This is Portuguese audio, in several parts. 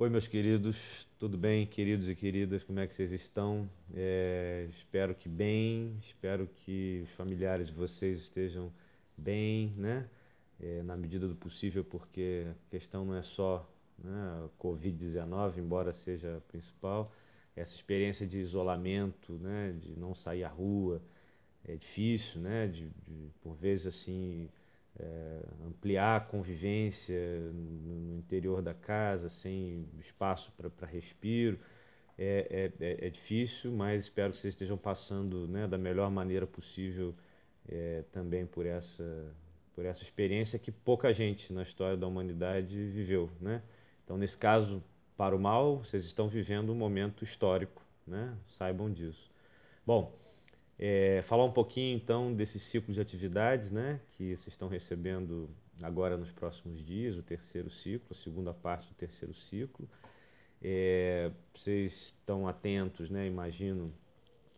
Oi, meus queridos, tudo bem, queridos e queridas, como é que vocês estão? É, espero que bem, espero que os familiares de vocês estejam bem, né? É, na medida do possível, porque a questão não é só né, Covid-19, embora seja a principal, essa experiência de isolamento, né, de não sair à rua, é difícil, né, de, de por vezes assim é, ampliar a convivência no interior da casa, sem espaço para respiro. É, é, é, é, difícil, mas espero que vocês estejam passando né, da melhor maneira possível é, também por essa, por essa experiência que pouca gente na história da humanidade viveu. Né? Então, nesse caso, para o mal, vocês estão vivendo um momento histórico, né? saibam disso. Bom, é, falar um pouquinho então desse ciclo de atividades, né, que vocês estão recebendo agora nos próximos dias, o terceiro ciclo, a segunda parte do terceiro ciclo. É, vocês estão atentos, né, imagino,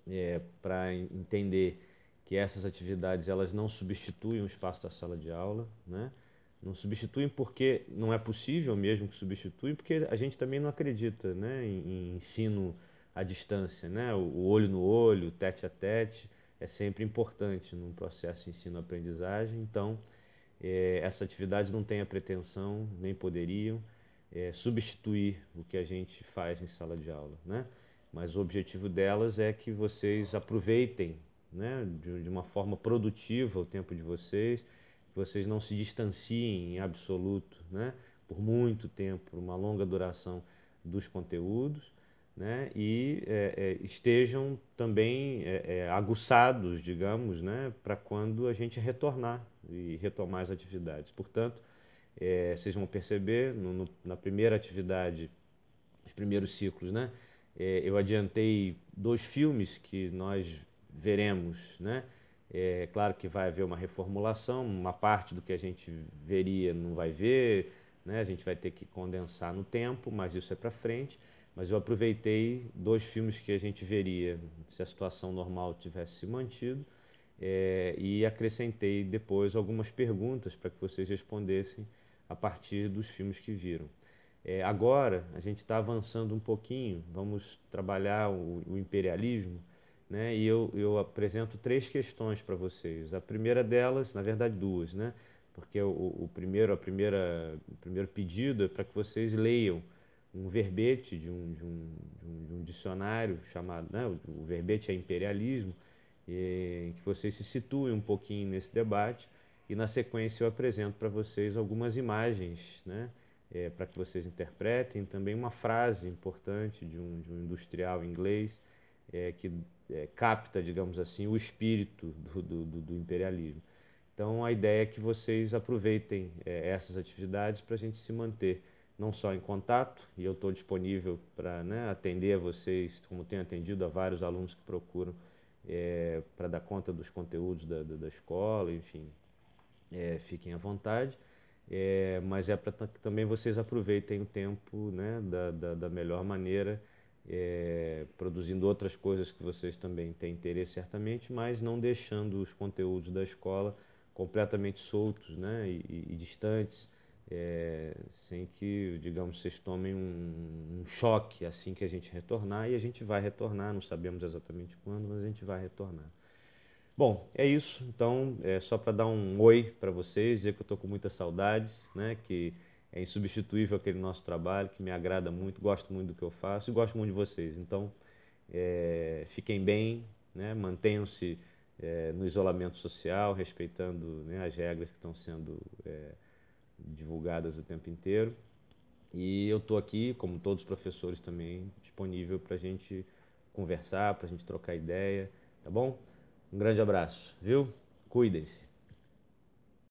é, para entender que essas atividades elas não substituem o espaço da sala de aula, né? Não substituem porque não é possível mesmo que substituem, porque a gente também não acredita, né, em, em ensino a distância, né? O olho no olho, o tete a tete, é sempre importante num processo ensino-aprendizagem. Então, é, essa atividade não tem a pretensão, nem poderiam, é, substituir o que a gente faz em sala de aula, né? Mas o objetivo delas é que vocês aproveitem, né, de, de uma forma produtiva o tempo de vocês, que vocês não se distanciem em absoluto, né, por muito tempo, por uma longa duração dos conteúdos né, e é, é, estejam também é, é aguçados, digamos, né, para quando a gente retornar e retomar as atividades. Portanto, é, vocês vão perceber no, no, na primeira atividade, os primeiros ciclos, né, é, eu adiantei dois filmes que nós veremos, né. É claro que vai haver uma reformulação, uma parte do que a gente veria não vai ver, né, a gente vai ter que condensar no tempo, mas isso é para frente. Mas eu aproveitei dois filmes que a gente veria se a situação normal tivesse se mantido é, e acrescentei depois algumas perguntas para que vocês respondessem a partir dos filmes que viram. É, agora a gente está avançando um pouquinho, vamos trabalhar o, o imperialismo, né? E eu, eu apresento três questões para vocês. A primeira delas, na verdade duas, né? Porque o, o primeiro, a primeira, o primeiro pedido é para que vocês leiam um verbete de um, de um, de um, de um dicionário chamado, né, o verbete é imperialismo, e, que vocês se situem um pouquinho nesse debate e na sequência eu apresento para vocês algumas imagens, né, é, para que vocês interpretem, também uma frase importante de um, de um industrial inglês é, que é, capta, digamos assim, o espírito do, do, do, imperialismo. Então a ideia é que vocês aproveitem é, essas atividades para a gente se manter não só em contato, e eu estou disponível para né, atender a vocês, como tenho atendido a vários alunos que procuram é, para dar conta dos conteúdos da, da, da escola, enfim, é, fiquem à vontade. É, mas é para que também vocês aproveitem o tempo né, da, da, da melhor maneira, é, produzindo outras coisas que vocês também têm interesse, certamente, mas não deixando os conteúdos da escola completamente soltos né, e, e distantes é, sem que, digamos, vocês tomem um, um, choque assim que a gente retornar, e a gente vai retornar, não sabemos exatamente quando, mas a gente vai retornar. Bom, é isso. Então, é só para dar um oi para vocês, dizer que eu estou com muitas saudades, né, que é insubstituível aquele nosso trabalho, que me agrada muito, gosto muito do que eu faço e gosto muito de vocês. Então, é, fiquem bem, né, mantenham-se é, no isolamento social, respeitando né, as regras que estão sendo é, divulgadas o tempo inteiro. E eu estou aqui, como todos os professores também, disponível para a gente conversar, para a gente trocar ideia, tá bom? Um grande abraço, viu? Cuidem-se!